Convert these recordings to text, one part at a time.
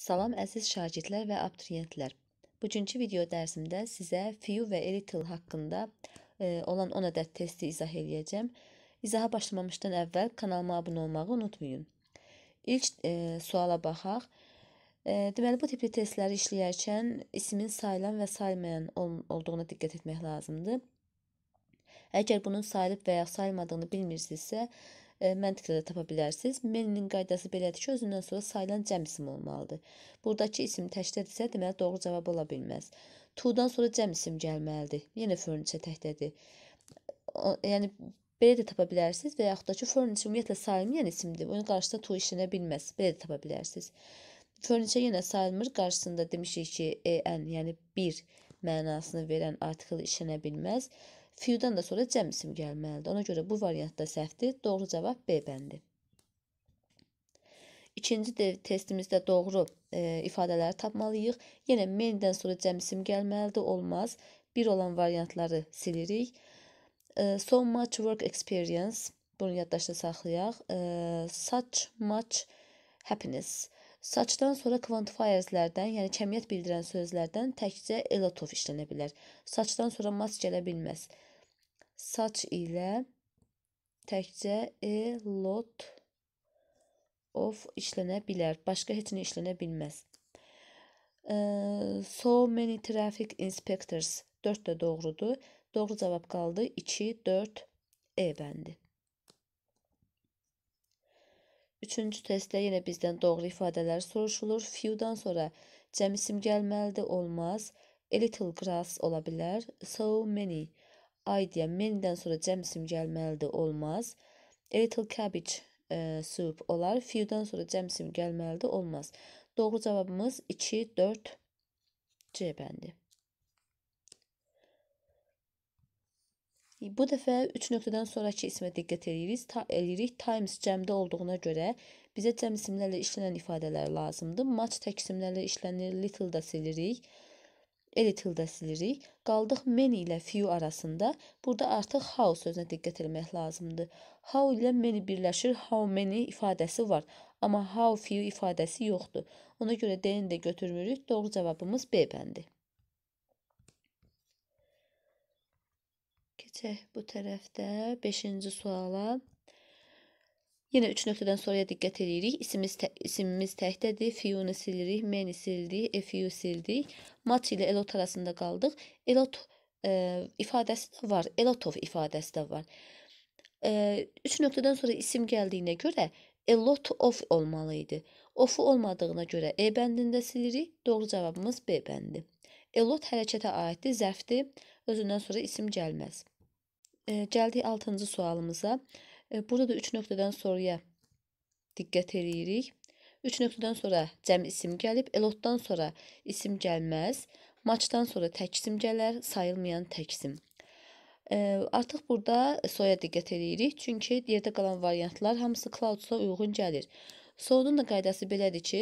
Salam əziz şagirdlər və abituriyentlər. Bugünkü video dərsimdə sizə few və eritl haqqında e, olan 10 ədəd testi izah eləyəcəm. İzaha başlamamışdan əvvəl kanalıma abunə olmağı unutmayın. İlk e, suala baxaq. E, deməli bu tipli testləri işləyərkən ismin sayılan və sayılmayan ol olduğuna diqqət etmək lazımdır. Əgər bunun sayılıb və ya sayılmadığını bilmirsinizsə, məntiqlə də tapa bilərsiniz. Mellinin qaydası belədir ki, özündən sonra sayılan cəm isim olmalıdır. Buradakı isim təkdədirsə, deməli doğru cavab ola bilməz. To-dan sonra cəm isim gəlməlidir. Yenə furniture təkdədir. O, yəni belə də tapa bilərsiniz və yaxud da ki, furniture ümumiyyətlə sayılmayan isimdir. Onun qarşısında to işlənə bilməz. Belə də tapa bilərsiniz. Furniture yenə sayılmır. Qarşısında demişik ki, en, yəni bir mənasını verən artikel işlənə bilməz. Few-dan da sonra cəm ismi gəlməlidir. Ona görə bu variantda səhvdir. Doğru cavab B bəndi. İkinci testimizdə doğru e, ifadələri tapmalıyıq. Yenə men-dən sonra cəm isim gəlməlidir, olmaz. Bir olan variantları silirik. E, so much work experience bunu yaddaşda saxlayaq. E, such much happiness. Saçdan sonra quantifierslərdən, yəni kəmiyyət bildirən sözlərdən təkcə elotov işlənə bilər. Saçdan sonra mas gələ bilməz saç ilə təkcə a lot of işlənə bilər. Başqa heç nə işlənə bilməz. So many traffic inspectors 4 də doğrudur. Doğru cavab qaldı 2 4 E bəndi. Üçüncü testdə yenə bizdən doğru ifadələr soruşulur. Few-dan sonra cəmisim gəlməlidir, olmaz. A little grass ola bilər. So many idea menüdən sonra cəm isim gəlməlidir, olmaz. A little cabbage e, soup olar. Few-dan sonra cəm isim gəlməlidir, olmaz. Doğru cavabımız 2, 4, C bəndi. Bu dəfə 3 nöqtədən sonrakı ismə diqqət edirik. Ta edirik. Times cəmdə olduğuna görə bizə cəm isimlərlə işlənən ifadələr lazımdır. Match tək isimlərlə işlənir. Little da silirik editil də silirik. Qaldıq many ilə few arasında. Burada artıq how sözünə diqqət etmək lazımdır. How ilə many birləşir, how many ifadəsi var, amma how few ifadəsi yoxdur. Ona görə D-ni də götürmürük. Doğru cavabımız B bəndi. Keçək bu tərəfdə 5-ci suala. Yenə 3 nöqtədən sonraya diqqət eləyirik. İsimimiz, tə, isimimiz təkdədir. Fiyunu silirik, meni sildik, efiyu sildik. Mat ilə elot arasında qaldıq. Elot e, ifadəsi də var, elotov ifadəsi də var. 3 e, nöqtədən sonra isim gəldiyinə görə a lot of olmalı idi. Ofu olmadığına görə E bəndində silirik. Doğru cavabımız B bəndi. A lot hərəkətə aiddir, zərfdir. Özündən sonra isim gəlməz. E, gəldik 6-cı sualımıza. Burada da 3 nöqtədən sonraya diqqət eləyirik. 3 nöqtədən sonra cəm isim gəlib, elotdan sonra isim gəlməz. Maçdan sonra tək isim gələr, sayılmayan tək isim. Artıq burada soya diqqət eləyirik, çünki yerdə qalan variantlar hamısı Cloud-sa uyğun gəlir. Soudun da qaydası belədir ki,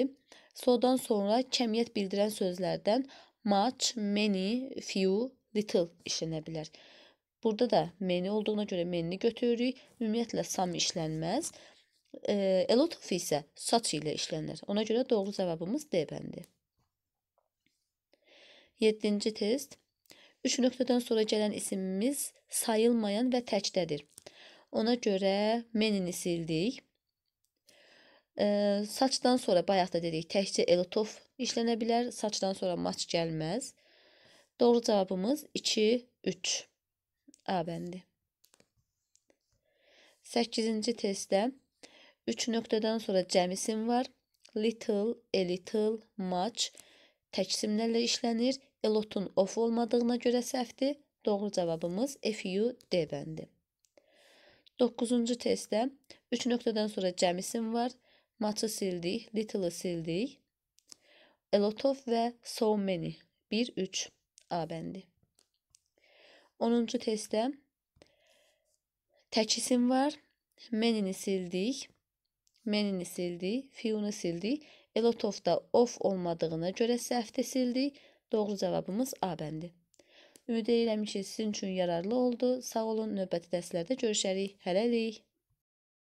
sodan sonra kəmiyyət bildirən sözlərdən much, many, few, little işlənə bilər. Burada da meni olduğuna görə menini götürürük. Ümumiyyətlə sam işlənməz. E, elotof isə saç ilə işlənir. Ona görə doğru cavabımız D bəndi. 7-ci test. 3 nöqtədən sonra gələn isimimiz sayılmayan və təkdədir. Ona görə menini sildik. E, saçdan sonra bayaq da dedik təkcə elotof işlənə bilər, saçdan sonra maç gəlməz. Doğru cavabımız 2 3. A bəndi. 8-ci testdə 3 nöqtədən sonra cəmisim var. Little, a little, much tək simlərlə işlənir. Elotun of olmadığına görə səhvdir. Doğru cavabımız FU D bəndi. 9-cu testdə 3 nöqtədən sonra cəmisim var. Much-ı sildik, little-ı sildik. A lot of və so many 1 3 A bəndi. 10-cu testdə tək isim var. Menini sildik. Menini sildik, fiyunu sildik. Elotovda of olmadığına görə səhvdə sildik. Doğru cavabımız A bəndi. Ümid edirəm ki, sizin üçün yararlı oldu. Sağ olun, növbəti dərslərdə görüşərik. Hələlik.